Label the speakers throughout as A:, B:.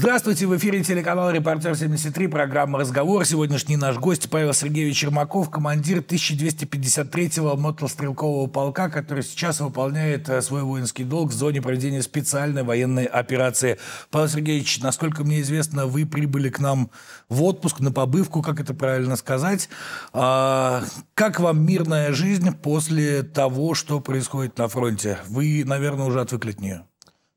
A: Здравствуйте, в эфире телеканал «Репортер 73», программа «Разговор». Сегодняшний наш гость Павел Сергеевич Ермаков, командир 1253-го мотострелкового полка, который сейчас выполняет э, свой воинский долг в зоне проведения специальной военной операции. Павел Сергеевич, насколько мне известно, вы прибыли к нам в отпуск, на побывку, как это правильно сказать. А, как вам мирная жизнь после того, что происходит на фронте? Вы, наверное, уже отвыкли от нее.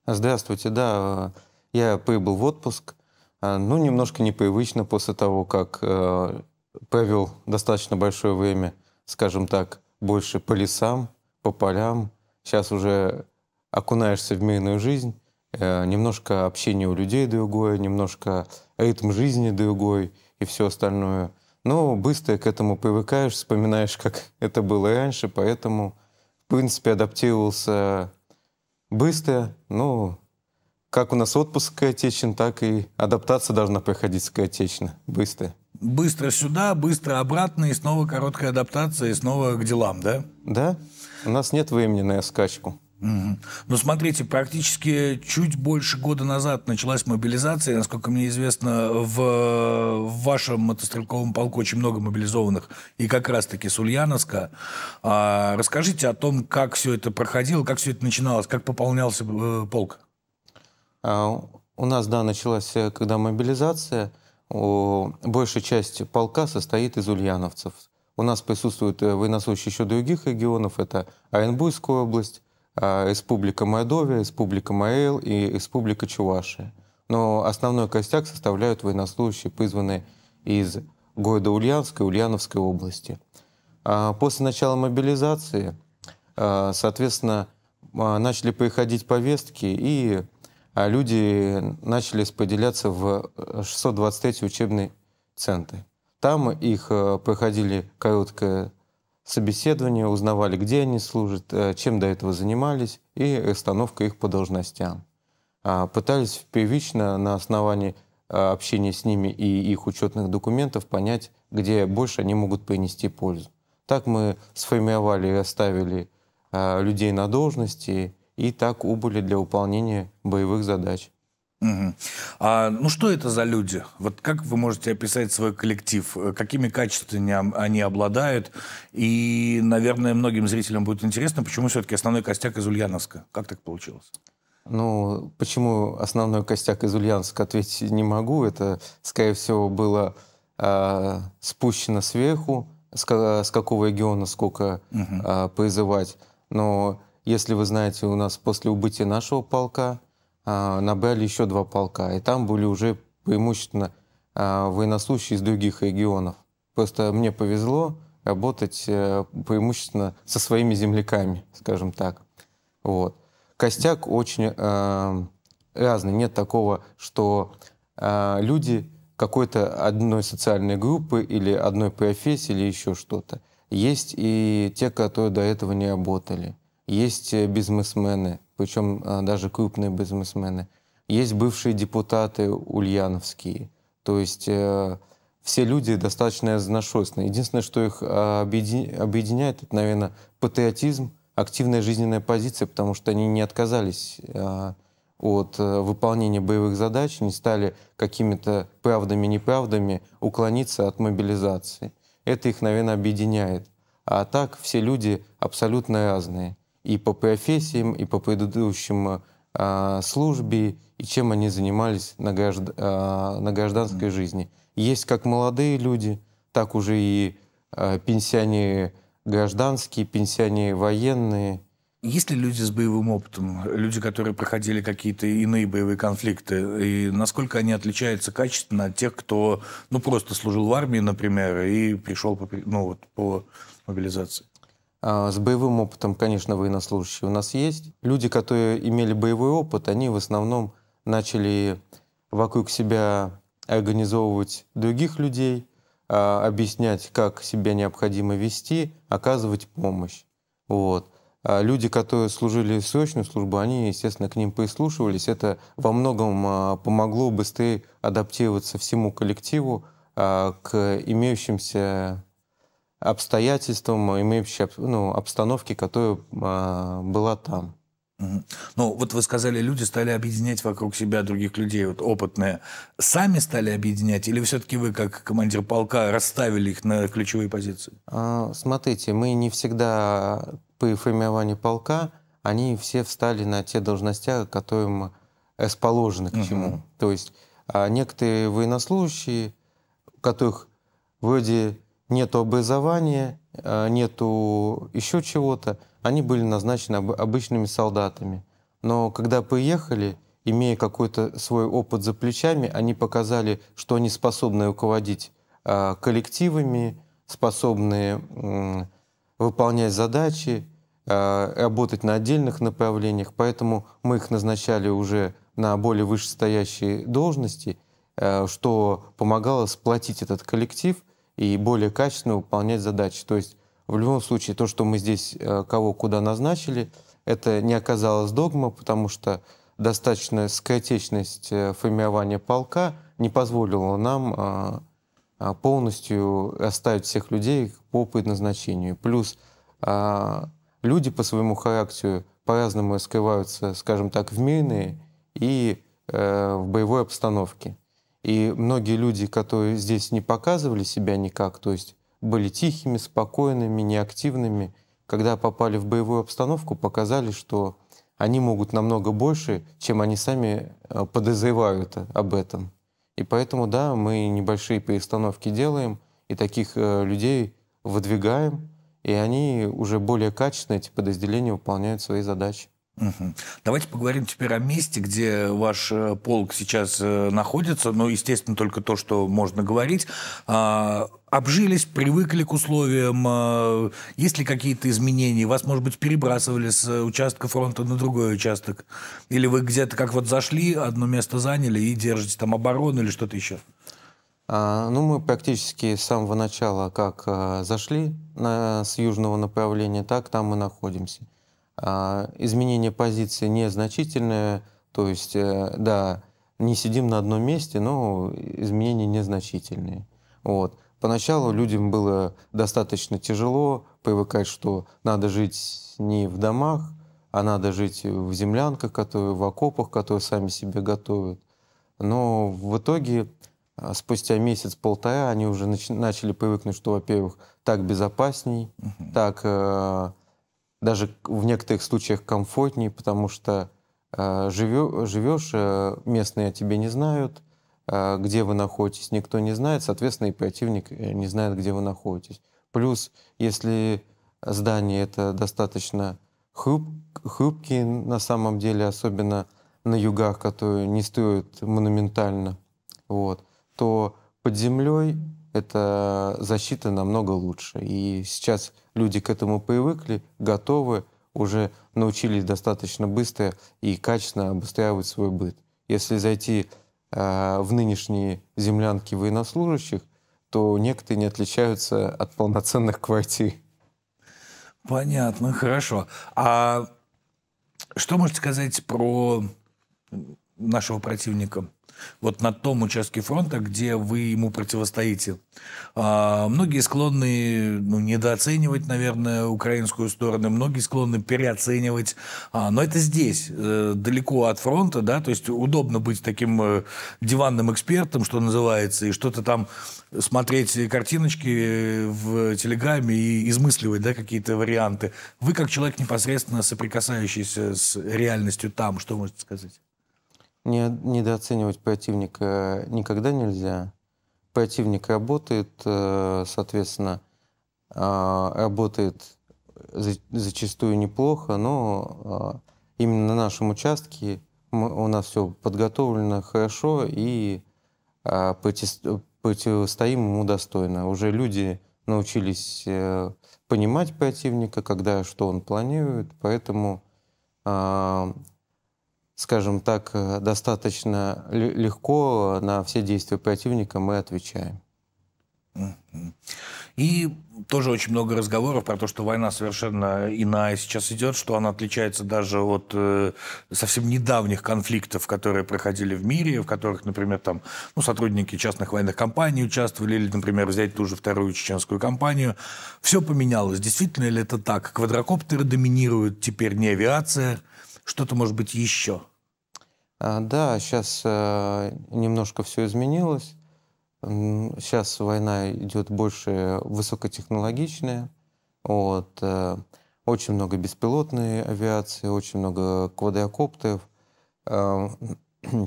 B: Здравствуйте, да. Я поехал в отпуск, а, ну, немножко непривычно после того, как э, провел достаточно большое время, скажем так, больше по лесам, по полям. Сейчас уже окунаешься в мирную жизнь, э, немножко общение у людей другое, немножко ритм жизни другой и все остальное. Но быстро к этому привыкаешь, вспоминаешь, как это было раньше, поэтому, в принципе, адаптировался быстро, но ну, как у нас отпуск скоротечен, так и адаптация должна проходить скоротечно, быстро.
A: Быстро сюда, быстро обратно, и снова короткая адаптация, и снова к делам, да? Да. У нас нет времени на скачку. Угу. Ну, смотрите, практически чуть больше года назад началась мобилизация. Насколько мне известно, в, в вашем мотострелковом полку очень много мобилизованных, и как раз-таки с Ульяновска. А, расскажите о том, как все это проходило, как все это начиналось, как пополнялся э, полк. А,
B: у нас, да, началась, э, когда мобилизация, большая часть полка состоит из ульяновцев. У нас присутствуют э, военнослужащие еще других регионов. Это Оренбургская область, а, Республика Мордовия, Республика Маэл и Республика Чувашия. Но основной костяк составляют военнослужащие, призванные из города Ульяновска Ульяновской области. А, после начала мобилизации, соответственно, начали приходить повестки, и а люди начали споделяться в 623 э, учебный центр. Там их э, проходили короткое собеседование, узнавали, где они служат, э, чем до этого занимались, и расстановка их по должностям. А, пытались первично на основании общения с ними и их учетных документов понять, где больше они могут принести пользу. Так мы сформировали и оставили людей
A: на должности, и так убыли для выполнения боевых задач. Угу. А, ну что это за люди? Вот как вы можете описать свой коллектив? Э, какими качествами они обладают? И, наверное, многим зрителям будет интересно, почему все-таки основной костяк из Ульяновска? Как так получилось?
B: Ну, почему основной костяк из Ульяновска ответить не могу. Это, скорее всего, было э, спущено сверху, с, с какого региона сколько угу. э, призывать. Но если вы знаете, у нас после убытия нашего полка а, набрали еще два полка, и там были уже преимущественно а, военнослужащие из других регионов. Просто мне повезло работать э, преимущественно со своими земляками, скажем так. Вот. Костяк очень э, разный. Нет такого, что э, люди какой-то одной социальной группы или одной профессии или еще что-то. Есть и те, которые до этого не работали есть э, бизнесмены, причем а, даже крупные бизнесмены, есть бывшие депутаты ульяновские. То есть э, все люди достаточно разношерстные. Единственное, что их а, объединяет, это, наверное, патриотизм, активная жизненная позиция, потому что они не отказались а, э, от выполнения боевых задач, не стали какими-то правдами-неправдами уклониться от мобилизации. Это их, наверное, объединяет. А так все люди абсолютно разные и по профессиям, и по предыдущим э, службе и чем они занимались на, гражд... Э, на гражданской mm. жизни. Есть как молодые люди, так уже и э, пенсионеры гражданские, пенсионеры военные.
A: Есть ли люди с боевым опытом, люди, которые проходили какие-то иные боевые конфликты, и насколько они отличаются качественно от тех, кто ну, просто служил в армии, например, и пришел по, ну, вот, по мобилизации? А, с боевым опытом, конечно,
B: военнослужащие у нас есть. Люди, которые имели боевой опыт, они в основном начали вокруг себя организовывать других людей, а, объяснять, как себя необходимо вести, оказывать помощь. Вот. А люди, которые служили в срочную службу, они, естественно, к ним прислушивались. Это во многом а, помогло быстрее адаптироваться всему коллективу к имеющимся обстоятельствам, имеющей ну, обстановке, которая а,
A: была там. Ну, вот вы сказали, люди стали объединять вокруг себя других людей, вот опытные. Сами стали объединять, или все-таки вы, как командир полка, расставили их на ключевые позиции?
B: А, смотрите, мы не всегда по формированию полка, они все встали на те должности, которые им расположены к чему. Угу. То есть а, некоторые военнослужащие, у которых вроде нет образования, э, нету еще чего-то. Они были назначены обычными солдатами. Но когда приехали, имея какой-то свой опыт за плечами, они показали, что они способны руководить э, коллективами, способны выполнять задачи, э, работать на отдельных направлениях. Поэтому мы их назначали уже на более вышестоящие должности, что помогало сплотить этот коллектив – и более качественно выполнять задачи. То есть в любом случае то, что мы здесь э, кого куда назначили, это не оказалось догма, потому что достаточная скотечность э, формирования полка не позволила нам э, полностью оставить всех людей по предназначению. Плюс люди по своему характеру по-разному раскрываются, скажем так, в мирные и в боевой обстановке. И многие люди, которые здесь не показывали себя никак, то есть были тихими, спокойными, неактивными, когда попали в боевую обстановку, показали, что они могут намного больше, чем они сами э, подозревают об этом. И поэтому, да, мы небольшие перестановки делаем и таких э, людей выдвигаем, и они уже более качественно, эти подразделения, выполняют
A: свои задачи. Давайте поговорим теперь о месте, где ваш э, полк сейчас э, находится. Ну, естественно, только то, что можно говорить. А, обжились, привыкли к условиям. А, есть ли какие-то изменения? Вас, может быть, перебрасывали с э, участка фронта на другой участок? Или вы где-то как вот зашли, одно место заняли и держите там оборону или что-то еще? А, ну, мы практически с самого начала
B: как зашли с южного направления, так там мы находимся. А, изменение позиции незначительное, то есть, э, да, не сидим на одном месте, но изменения незначительные. Вот. Поначалу людям было достаточно тяжело привыкать, что надо жить не в домах, а надо жить в землянках, которые в окопах, которые сами себе готовят. Но в итоге а, спустя месяц-полтора они уже начали привыкнуть, что, во-первых, так безопасней, угу. так э, даже в некоторых случаях комфортнее, потому что э, живешь, э, местные тебя не знают, э, где вы находитесь, никто не знает, соответственно, и противник э, не знает, где вы находитесь. Плюс, если здание это достаточно хруб, хрупкие на самом деле, особенно на югах, которые не строят монументально, вот, то под землей эта защита намного лучше. И сейчас люди к этому привыкли, готовы, уже научились достаточно быстро и качественно обустраивать свой быт. Если зайти э, в нынешние землянки военнослужащих, то некоторые не отличаются от полноценных квартир.
A: Понятно, хорошо. А что можете сказать про нашего противника? вот на том участке фронта, где вы ему противостоите. А, многие склонны ну, недооценивать, наверное, украинскую сторону, многие склонны переоценивать. А, но это здесь, э, далеко от фронта, да, то есть удобно быть таким э, диванным экспертом, что называется, и что-то там смотреть картиночки в Телеграме и измысливать да, какие-то варианты. Вы, как человек непосредственно соприкасающийся с реальностью там, что можете сказать?
B: Не, недооценивать противника никогда нельзя. Противник работает, э, соответственно, а, работает зачастую неплохо, но а, именно на нашем участке у нас все подготовлено хорошо и а, противостоим ему достойно. Уже люди научились э, понимать противника, когда что он планирует, поэтому скажем так, э, достаточно легко на все действия противника мы отвечаем.
A: И тоже очень много разговоров про то, что война совершенно иная сейчас идет, что она отличается даже от э, совсем недавних конфликтов, которые проходили в мире, в которых, например, там, ну, сотрудники частных военных компаний участвовали, или, например, взять ту же вторую чеченскую компанию. Все поменялось. Действительно ли это так? Квадрокоптеры доминируют, теперь не авиация, что-то, может быть, еще – а, да, сейчас э,
B: немножко все изменилось. Сейчас война идет больше высокотехнологичная. Вот. Э, очень много беспилотной авиации, очень много квадрокоптеров.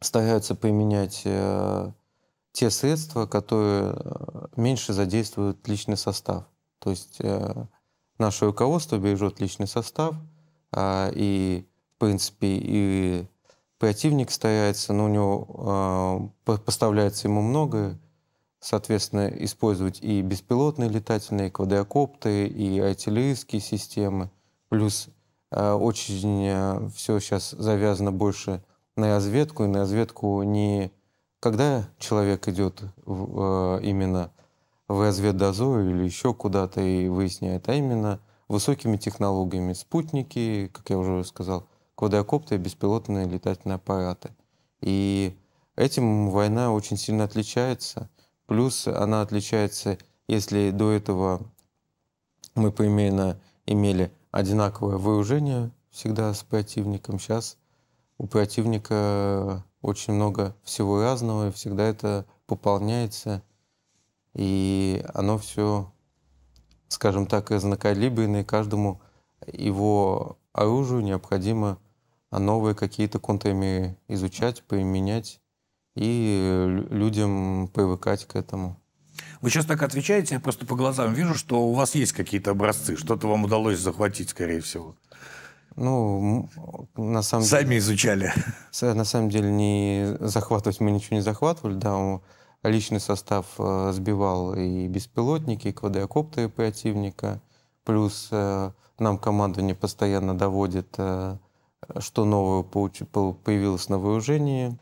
B: Стараются применять э, те средства, которые меньше задействуют личный состав. То есть наше руководство бережет личный состав, а, и, в принципе, и противник стояется, но у него э, поставляется ему многое, соответственно, использовать и беспилотные летательные и квадрокоптеры, и артиллерийские системы, плюс э, очень э, а, все сейчас завязано больше на разведку, и на разведку не когда человек идет в, э, именно в разведдозор или еще куда-то и выясняет, а именно высокими технологиями. Спутники, как я уже сказал, квадрокоптеры, беспилотные летательные аппараты. И этим война очень сильно отличается. Плюс она отличается, если до этого мы примерно имели одинаковое вооружение всегда с противником, сейчас у противника очень много всего разного, и всегда это пополняется, и оно все, скажем так, разнокалиберное, и каждому его оружию необходимо а новые какие-то контами изучать, применять и э, людям привыкать к этому.
A: Вы сейчас так отвечаете, я просто по глазам вижу, что у вас есть какие-то образцы, что-то вам удалось захватить, скорее всего.
B: Ну, на самом Сами деле... изучали. На самом деле не захватывать мы ничего не захватывали, да, личный состав э, сбивал и беспилотники, и квадрокоптеры противника, плюс э, нам командование постоянно доводит что новое появилось на вооружении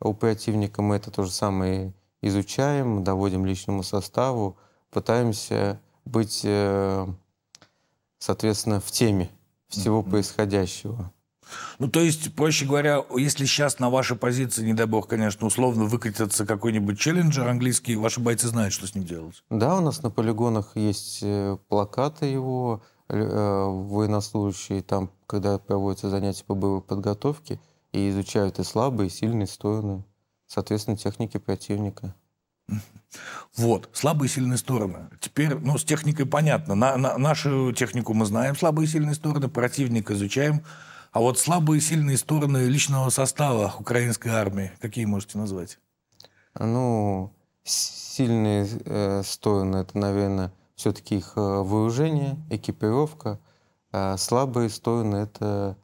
B: у противника. Мы это то же самое изучаем, доводим личному составу, пытаемся быть, э, соответственно, в теме всего происходящего.
A: Ну, то есть, проще говоря, если сейчас на вашей позиции, не дай бог, конечно, условно выкатится какой-нибудь челленджер английский, ваши бойцы знают, что с ним делать. Да, у
B: нас на полигонах есть э, плакаты его, Э, военнослужащие, там, когда проводятся занятия по боевой подготовке, и изучают и слабые, и сильные стороны,
A: соответственно, техники противника. Вот, слабые и сильные стороны. Теперь, ну, с техникой понятно. На, на, нашу технику мы знаем, слабые и сильные стороны, противника изучаем. А вот слабые и сильные стороны личного состава украинской армии, какие можете назвать?
B: Ну, сильные э, стороны, это, наверное, все-таки их э, вооружение, экипировка. Э, слабые стороны — это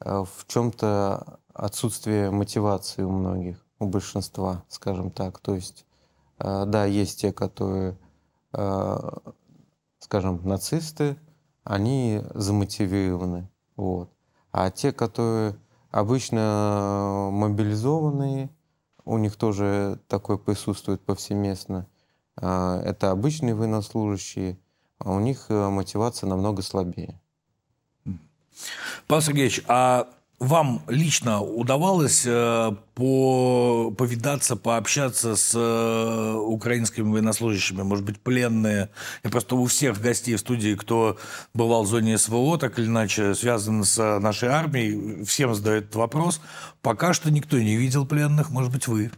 B: э, в чем-то отсутствие мотивации у многих, у большинства, скажем так. То есть, да, есть те, которые, скажем, нацисты, они замотивированы. Вот. А те, которые обычно мобилизованные, у них тоже такое присутствует повсеместно — а, это обычные военнослужащие, а у них э, мотивация намного слабее.
A: Павел Сергеевич, а вам лично удавалось э, по, повидаться, пообщаться с э, украинскими военнослужащими, может быть, пленные? Я просто у всех гостей в студии, кто бывал в зоне СВО, так или иначе, связан с нашей армией, всем задают вопрос. Пока что никто не видел пленных, может быть, вы?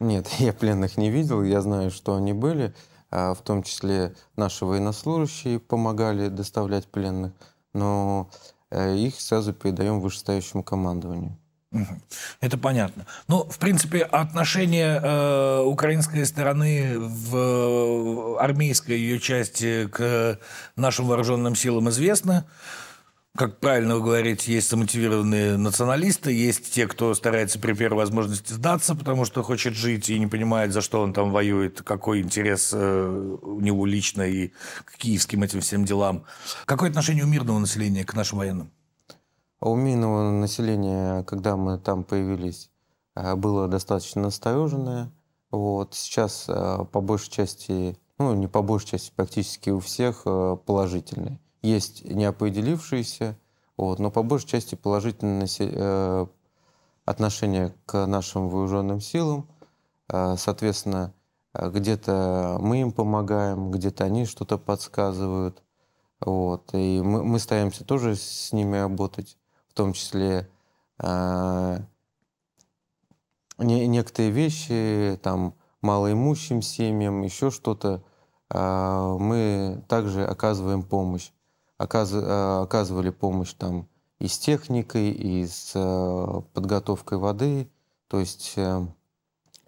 B: Нет, я пленных не видел, я знаю, что они были, а, в том числе наши военнослужащие помогали доставлять пленных, но э, их сразу передаем вышестоящему командованию.
A: Это понятно. Но ну, в принципе, отношение э, украинской стороны в армейской ее части к нашим вооруженным силам известно как правильно вы говорите, есть замотивированные националисты, есть те, кто старается при первой возможности сдаться, потому что хочет жить и не понимает, за что он там воюет, какой интерес э, у него лично и к киевским этим всем делам. Какое отношение у мирного населения к нашим военным?
B: А у мирного населения, когда мы там появились, э, было достаточно настороженное. Вот. Сейчас э, по большей части, ну не по большей части, практически у всех положительное есть неопределившиеся, вот, но по большей части положительное э, отношение к нашим вооруженным силам. Э, соответственно, где-то мы им помогаем, где-то они что-то подсказывают. Вот, и мы, мы стараемся тоже с ними работать, в том числе э, некоторые вещи, там, малоимущим семьям, еще что-то, э, мы также оказываем помощь. Э, оказывали помощь там и с техникой, и с э, подготовкой воды. То есть э,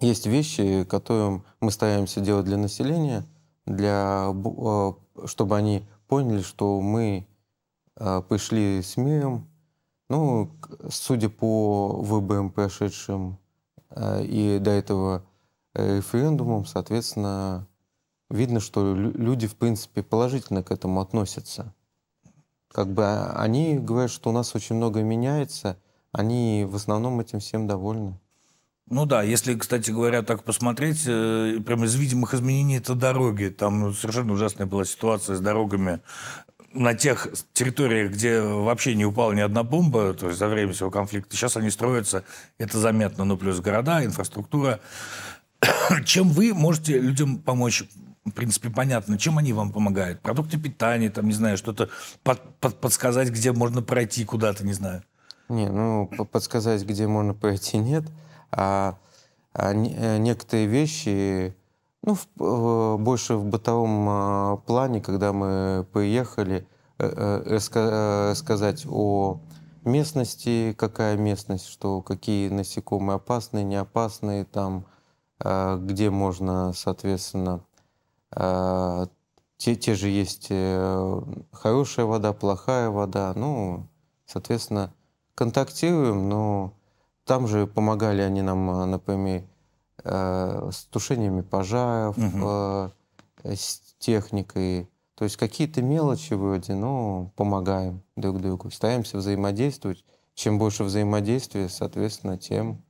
B: есть вещи, которые мы стараемся делать для населения, для, чтобы они поняли, что мы пришли с миром. Ну, судя по выборам прошедшим и до этого референдумам, соответственно, видно, что люди, в принципе, положительно к этому относятся как бы а они говорят, что у нас очень много меняется, они в основном этим всем довольны.
A: Ну да, если, кстати говоря, так посмотреть, э, прямо из видимых изменений это дороги. Там совершенно ужасная была ситуация с дорогами на тех территориях, где вообще не упала ни одна бомба, то есть за время всего конфликта. Сейчас они строятся, это заметно, ну плюс города, инфраструктура. Чем вы можете людям помочь в принципе, понятно, чем они вам помогают. Продукты питания, там, не знаю, что-то под, под, подсказать, где можно пройти куда-то, не знаю.
B: Не, ну, подсказать, где можно пройти, нет. А, а э, некоторые вещи, ну, в, э, больше в бытовом а, плане, когда мы приехали, э, сказать о местности, какая местность, что какие насекомые опасные, не опасные, там, а, где можно, соответственно, а, те, те же есть э, хорошая вода, плохая вода. Ну, соответственно, контактируем, но там же помогали они нам, э, например, э, с тушениями пожаров, угу. с техникой. То есть какие-то мелочи вроде, но помогаем друг другу, стараемся взаимодействовать. Чем больше взаимодействия, соответственно, тем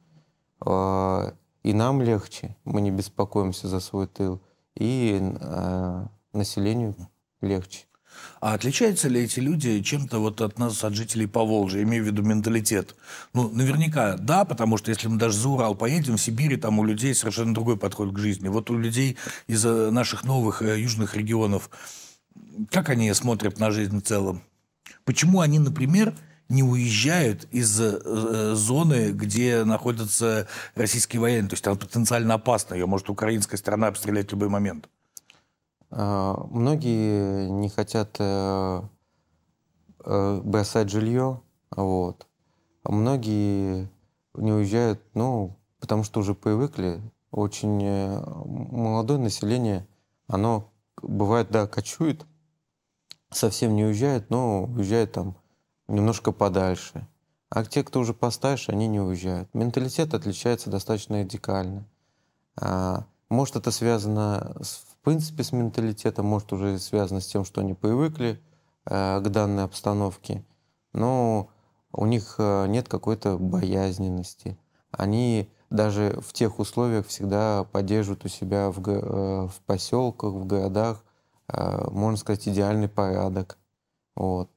B: и нам легче. Мы не беспокоимся за свой тыл и э,
A: населению легче. А отличаются ли эти люди чем-то вот от нас, от жителей Поволжья, имею в виду менталитет? Ну, наверняка да, потому что если мы даже за Урал поедем, в Сибири там у людей совершенно другой подход к жизни. Вот у людей из э, наших новых э, южных регионов, как они смотрят на жизнь в целом? Почему они, например, не уезжают из э, э, зоны, где находятся российские военные. То есть она потенциально опасна. Ее может украинская страна обстрелять в любой момент.
B: А, многие не хотят э, э, бросать жилье. Вот. А многие не уезжают, ну, потому что уже привыкли. Очень э, молодое население, оно бывает, да, кочует, совсем не уезжает, но уезжает там немножко подальше. А те, кто уже постарше, они не уезжают. Менталитет отличается достаточно радикально. А, может, это связано, с, в принципе, с менталитетом, может, уже связано с тем, что они привыкли э, к данной обстановке. Но у них э, нет какой-то боязненности. Они даже в тех условиях всегда поддерживают у себя в, э, в поселках, в городах, можно сказать, идеальный порядок. Вот.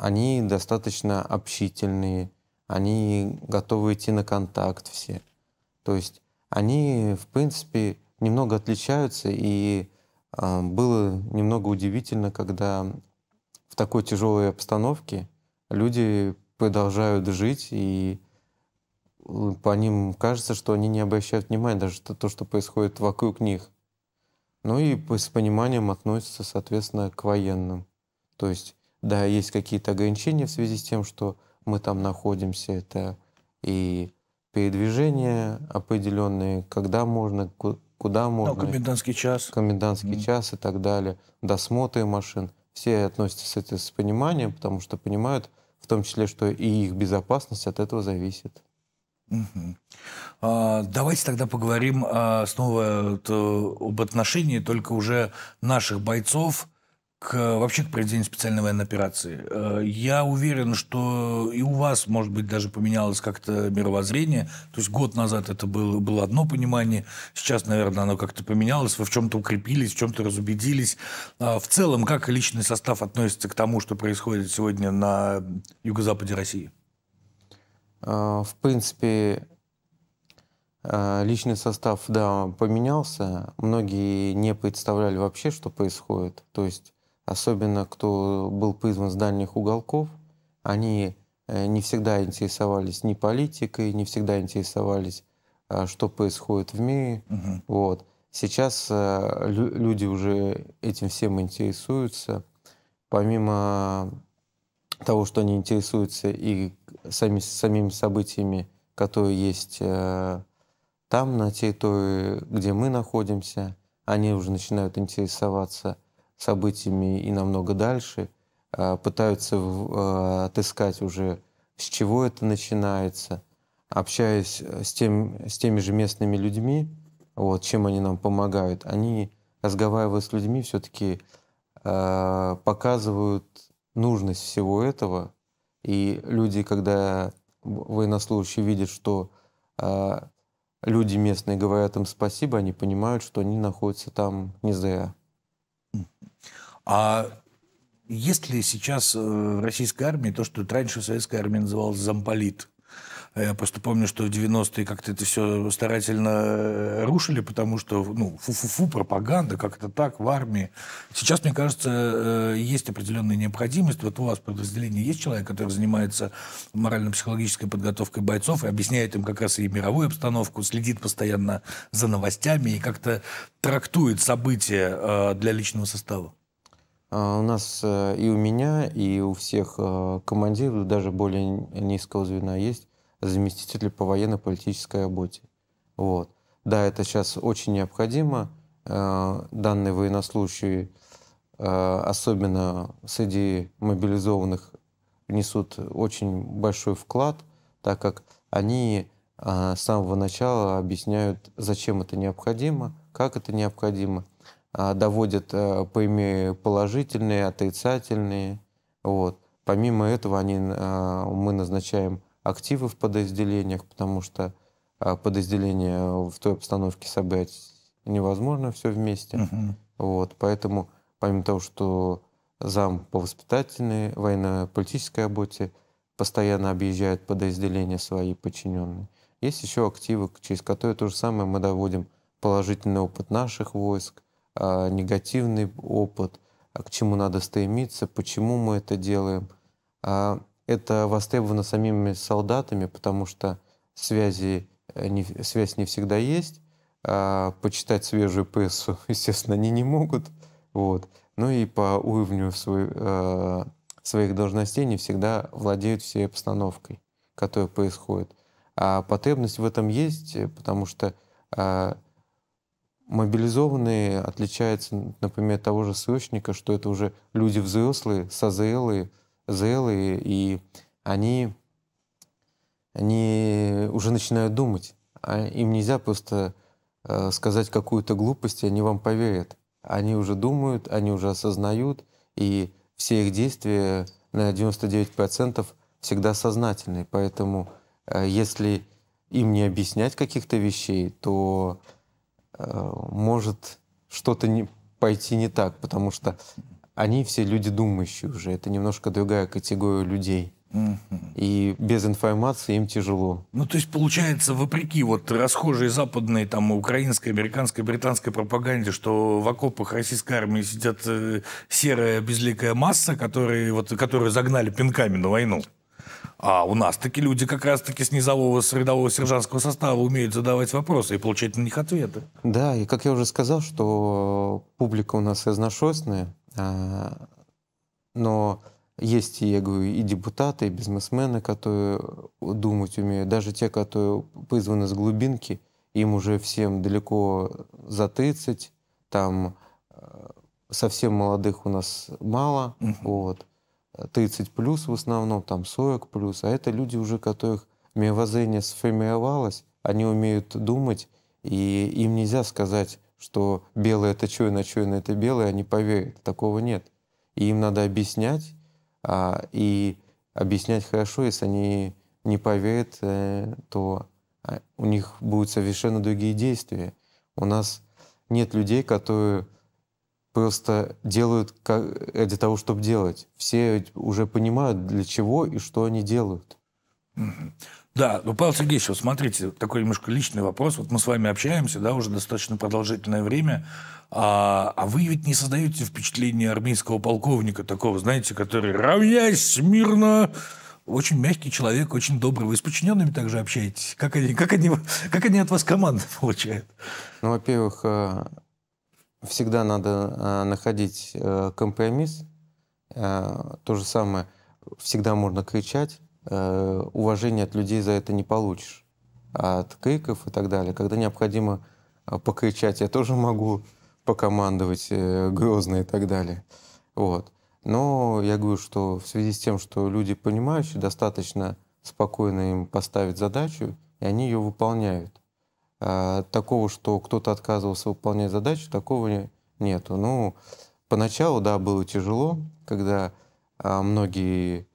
B: Они достаточно общительные, они готовы идти на контакт все. То есть они, в принципе, немного отличаются, и э, было немного удивительно, когда в такой тяжелой обстановке люди продолжают жить, и э, по ним кажется, что они не обращают внимания даже на то, что происходит вокруг них. Ну и с пониманием относятся, соответственно, к военным. То есть да, есть какие-то ограничения в связи с тем, что мы там находимся, это и передвижение определенные, когда можно, куда ну, можно. Ну, комендантский час. Комендантский mm. час и так далее, досмотры машин. Все относятся с этим с пониманием, потому что понимают, в том числе, что и их безопасность от этого зависит.
A: Угу. давайте тогда поговорим а, снова э, об отношении только уже наших бойцов к, вообще к проведению специальной военной операции. Э, я уверен, что и у вас, может быть, даже поменялось как-то мировоззрение. То есть год назад это было, было одно понимание, сейчас, наверное, оно как-то поменялось, вы в чем-то укрепились, в чем-то разубедились. А, в целом, как личный состав относится к тому, что происходит сегодня на юго-западе России?
B: А, в принципе, а, Личный состав, да, поменялся. Многие не представляли вообще, что происходит. То есть особенно кто был призван с дальних уголков, они э, не всегда интересовались ни политикой, не всегда интересовались, э, что происходит в мире. Угу. Вот. Сейчас э, люди уже этим всем интересуются. Помимо того, что они интересуются и сами, самими событиями, которые есть там, на территории, где мы находимся, они уже начинают интересоваться – событиями и намного дальше, а, пытаются а, отыскать уже, с чего это начинается, общаясь э, с, тем, с теми же местными людьми, вот, чем они нам помогают, они, разговаривая с людьми, все-таки а, показывают нужность всего этого. И люди, когда военнослужащие видят, что люди местные говорят им спасибо, они понимают, что они находятся там
A: не зря. А есть ли сейчас э, в российской армии то, что раньше советская армия называлась замполит? Э, я просто помню, что в 90-е как-то это все старательно э, рушили, потому что, ну, фу-фу-фу, пропаганда, как это так, в армии. Сейчас, мне кажется, э, есть определенная необходимость. Вот у вас в подразделении есть человек, который занимается морально-психологической подготовкой бойцов и объясняет им как раз и мировую обстановку, следит постоянно за новостями и как-то трактует события для личного состава? А, у нас и у меня, и у
B: всех командиров, даже более низкого звена, есть заместителей по военно-политической работе. Вот. Да, это сейчас очень необходимо. Э, данные военнослужащие, э, особенно среди мобилизованных, несут очень большой вклад, так как они э, с самого начала объясняют, зачем это необходимо, как это необходимо, доводят пойми положительные, отрицательные. Вот. Помимо этого они, мы назначаем активы в подразделениях, потому что а, подразделение в той обстановке собрать невозможно все вместе. Угу. Вот, поэтому помимо того, что зам по воспитательной, военно-политической работе постоянно объезжает подразделения свои подчиненные, есть еще активы, через которые то же самое мы доводим положительный опыт наших войск, а, негативный опыт, а, к чему надо стремиться, почему мы это делаем это востребовано самими солдатами, потому что связи, э, не, связь не всегда есть, а почитать свежую прессу, естественно, они не могут. Вот. Ну и по уровню свой, э, своих должностей не всегда владеют всей обстановкой, которая происходит. А потребность в этом есть, э, потому что э, мобилизованные отличаются, например, от того же срочника, что это уже люди взрослые, созрелые, ЗЛы, и они, они уже начинают думать. А им нельзя просто э, сказать какую-то глупость, и они вам поверят. Они уже думают, они уже осознают, и все их действия на 99% всегда сознательные. Поэтому э, если им не объяснять каких-то вещей, то э, может что-то не, пойти не так, потому что они все люди думающие уже. Это немножко другая
A: категория людей. И без информации им тяжело. Ну, то есть, получается, вопреки вот расхожей западной, там, украинской, американской, британской пропаганде, что в окопах российской армии сидят э, серая безликая масса, которые, вот, которую загнали пинками на войну. А у нас такие люди как раз-таки с низового, с рядового сержантского состава умеют задавать вопросы и получать на них ответы.
B: Да, и как я уже сказал, что публика у нас разношерстная, а, но есть, я говорю, и депутаты, и бизнесмены, которые думать умеют, даже те, которые вызваны с глубинки, им уже всем далеко за 30, там э, совсем молодых у нас мало, угу. вот, 30 плюс в основном, там 40 плюс, а это люди уже, которых мировоззрение сформировалось, они умеют думать, и им нельзя сказать, что белое — это черное, черное — это белое, они поверят. Такого нет. И им надо объяснять, а, и объяснять хорошо, если они не поверят, э, то а, у них будут совершенно другие действия. У нас нет людей, которые просто делают как, для того, чтобы делать. Все уже понимают, для чего и что они делают.
A: Да, ну, Павел Сергеевич, вот смотрите, такой немножко личный вопрос. Вот мы с вами общаемся, да, уже достаточно продолжительное время, а, а вы ведь не создаете впечатление армейского полковника такого, знаете, который «равняйсь мирно, очень мягкий человек, очень добрый. Вы с подчиненными также общаетесь? Как они, как они, как они от вас команды получают?
B: Ну, во-первых, э, всегда надо э, находить э, компромисс. То же самое, всегда можно кричать, Э, уважения от людей за это не получишь. А от криков и так далее, когда необходимо э, покричать, я тоже могу покомандовать э, грозно и так далее. Вот. Но я говорю, что в связи с тем, что люди понимающие, достаточно спокойно им поставить задачу, и они ее выполняют. А такого, что кто-то отказывался выполнять задачу, такого нету. Ну, поначалу, да, было тяжело, когда а, многие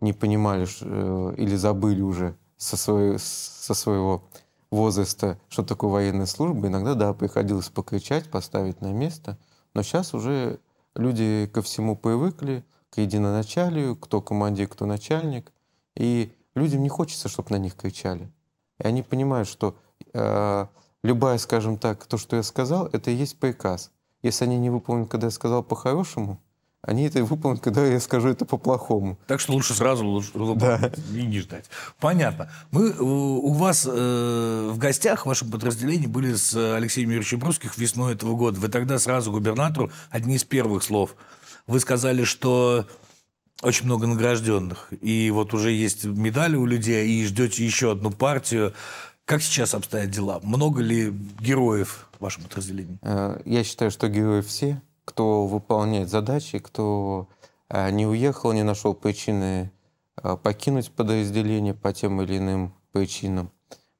B: не понимали э, или забыли уже со, своего, со своего возраста, что такое военная служба. Иногда, да, приходилось покричать, поставить на место. Но сейчас уже люди ко всему привыкли, к единоначалию, кто командир, кто начальник. И людям не хочется, чтобы на них кричали. И они понимают, что э, любая, скажем так, то, что я сказал, это и есть приказ. Если они не выполнят, когда я сказал по-хорошему, они это выполнят, когда я скажу это по-плохому.
A: Так что лучше сразу лучше, да. и не ждать. Понятно. Мы, э, у вас э, в гостях, в вашем подразделении, были с Алексеем Юрьевичем Брусских весной этого года. Вы тогда сразу губернатору одни из первых слов. Вы сказали, что очень много награжденных. И вот уже есть медали у людей, и ждете еще одну партию. Как сейчас обстоят дела? Много ли героев в вашем подразделении? Э, я считаю, что
B: герои все кто выполняет задачи, кто э, не уехал, не нашел причины э, покинуть подразделение по тем или иным причинам.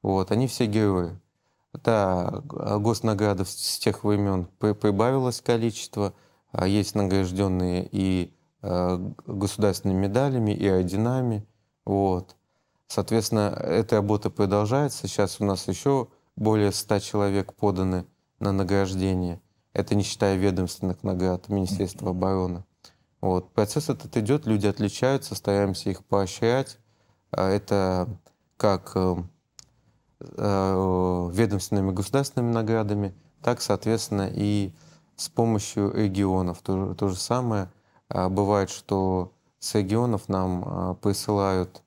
B: Вот, они все герои. Да, госнаградов с тех времен прибавилось количество, а есть награжденные и э, государственными медалями, и орденами. Вот. Соответственно, эта работа продолжается. Сейчас у нас еще более 100 человек поданы на награждение. Это не считая ведомственных наград Министерства обороны. Вот. Процесс этот идет, люди отличаются, стараемся их поощрять. А это как э, э, ведомственными государственными наградами, так, соответственно, и с помощью регионов. То, то же самое а, бывает, что с регионов нам а, присылают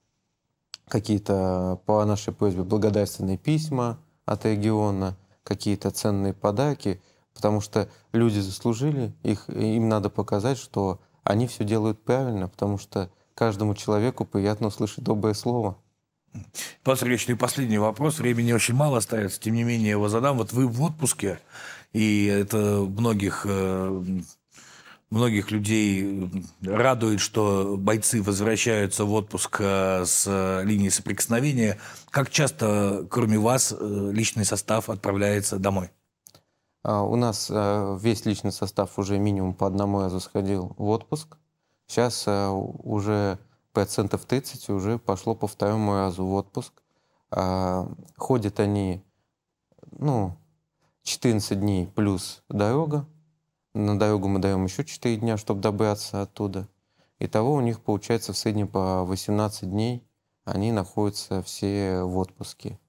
B: какие-то по нашей просьбе благодарственные письма от региона, какие-то ценные подарки потому что люди заслужили, их, им надо показать, что они все делают правильно, потому что
A: каждому человеку приятно услышать доброе слово. Пастор Ильич, ну и последний вопрос. Времени очень мало остается, тем не менее его задам. Вот вы в отпуске, и это многих э, многих людей э, радует, что бойцы возвращаются в отпуск э, с линии соприкосновения. Как часто, кроме вас, личный состав отправляется домой? А, у нас э, весь
B: личный состав уже минимум по одному разу сходил в отпуск. Сейчас э, уже процентов 30 уже пошло по второму разу в отпуск. А, ходят они, ну, 14 дней плюс дорога. На дорогу мы даем еще 4 дня, чтобы добраться оттуда. Итого у них получается в среднем по 18 дней они находятся все в отпуске.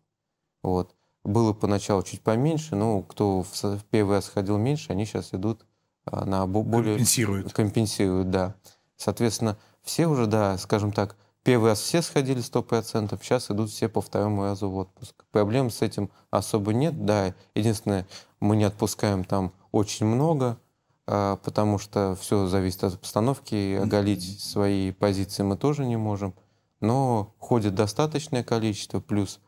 B: Вот. Было поначалу чуть поменьше, но кто в ПВС ходил меньше, они сейчас идут а, на более... Компенсируют. Компенсируют, да. Соответственно, все уже, да, скажем так, первый раз все сходили 100%, сейчас идут все по второму разу в отпуск. Проблем с этим особо нет, да. Единственное, мы не отпускаем там очень много, а, потому что все зависит от обстановки, оголить свои позиции мы тоже не можем. Но ходит достаточное количество, плюс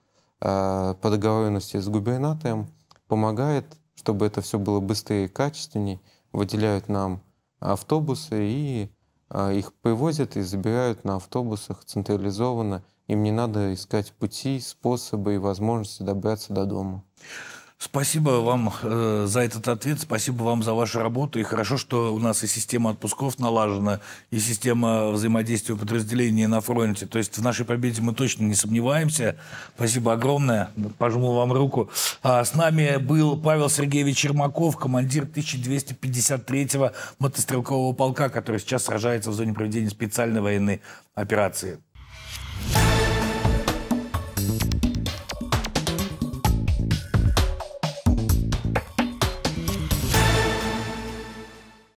B: а, по договоренности с губернатором помогает, чтобы это все было быстрее и качественнее. Выделяют нам автобусы и а, их привозят и забирают на автобусах централизованно. Им не надо искать пути, способы и возможности
A: добраться до дома. Спасибо вам э, за этот ответ, спасибо вам за вашу работу. И хорошо, что у нас и система отпусков налажена, и система взаимодействия подразделений на фронте. То есть в нашей победе мы точно не сомневаемся. Спасибо огромное. Пожму вам руку. А, с нами был Павел Сергеевич Ермаков, командир 1253-го мотострелкового полка, который сейчас сражается в зоне проведения специальной военной операции.